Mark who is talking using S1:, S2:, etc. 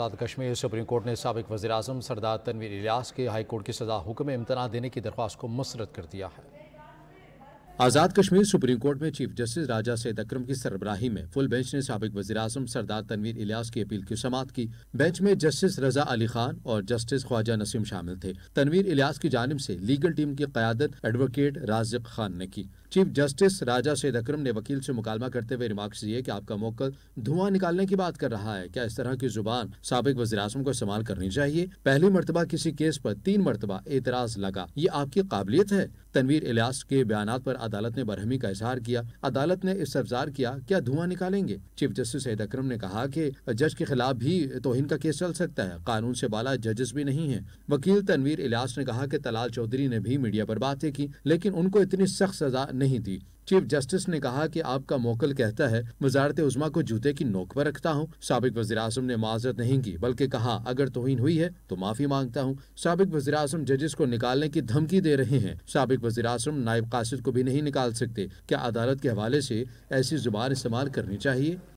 S1: आज़ाद Kashmir supreme court ने सबक वजी अजम सरदार तनवीर इलास के हाई कोर्ट की सजा हुक्म इम्तना देने की दरख्वास्त को मुस्रद कर दिया है आज़ाद कश्मीर सुप्रीम कोर्ट में चीफ जस्टिस राजा सैद अक्रम की सरबराही में फुल बेंच ने सबक वजी अजम सरदार तनवीर इलियास की अपील की समात की बेंच में जस्टिस रजा अली खान और जस्टिस ख्वाजा नसीम शामिल थे तनवीर इलियास की जानब से लीगल टीम की क्यादत एडवोकेट राजिक खान ने की चीफ जस्टिस राजा सैद अक्रम ने वकील से मुकालमा करते हुए रिमार्क्स दिए कि आपका मौकल धुआं निकालने की बात कर रहा है क्या इस तरह की जुबान सबक वजी अजम को इस्तेमाल करनी चाहिए पहली मरतबा किसी केस पर तीन मरतबा एतराज लगा ये आपकी काबिलियत है तनवीर इलियास के बयान पर अदालत ने बरहमी का इजहार किया अदालत ने इसफ्जार किया क्या धुआं निकालेंगे चीफ जस्टिस सैद अक्रम ने कहा की जज के खिलाफ भी तोहिन का केस चल सकता है कानून से बाला जजेस भी नहीं है वकील तनवीर इलास ने कहा की तलाल चौधरी ने भी मीडिया पर बातें की लेकिन उनको इतनी सख्त सजा नहीं दी चीफ जस्टिस ने कहा कि आपका मोकल कहता है वजारत उजमा को जूते की नोक पर रखता हूँ सबक वजी अजम ने माजरत नहीं की बल्कि कहा अगर तोहिन हुई है तो माफी मांगता हूँ सबक वजी अजम जजेस को निकालने की धमकी दे रहे हैं सबक वजी अजम नायब कासिद को भी नहीं निकाल सकते क्या अदालत के हवाले ऐसी ऐसी जुबान इस्तेमाल करनी चाहिए